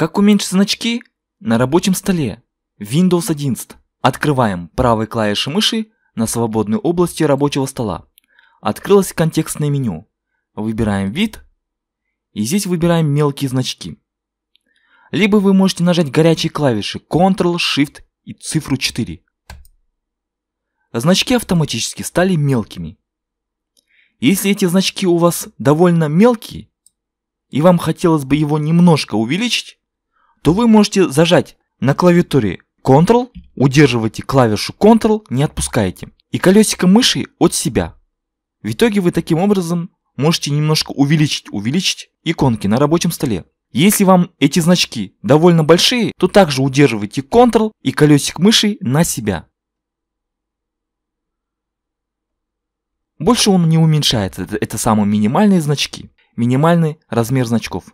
Как уменьшить значки? На рабочем столе. Windows 11. Открываем правой клавишей мыши на свободной области рабочего стола. Открылось контекстное меню. Выбираем вид. И здесь выбираем мелкие значки. Либо вы можете нажать горячие клавиши Ctrl, Shift и цифру 4. Значки автоматически стали мелкими. Если эти значки у вас довольно мелкие, и вам хотелось бы его немножко увеличить, то вы можете зажать на клавиатуре Ctrl, удерживаете клавишу Ctrl, не отпускаете, и колесико мыши от себя. В итоге вы таким образом можете немножко увеличить, увеличить иконки на рабочем столе. Если вам эти значки довольно большие, то также удерживайте Ctrl и колесик мыши на себя. Больше он не уменьшается, это, это самые минимальные значки, минимальный размер значков.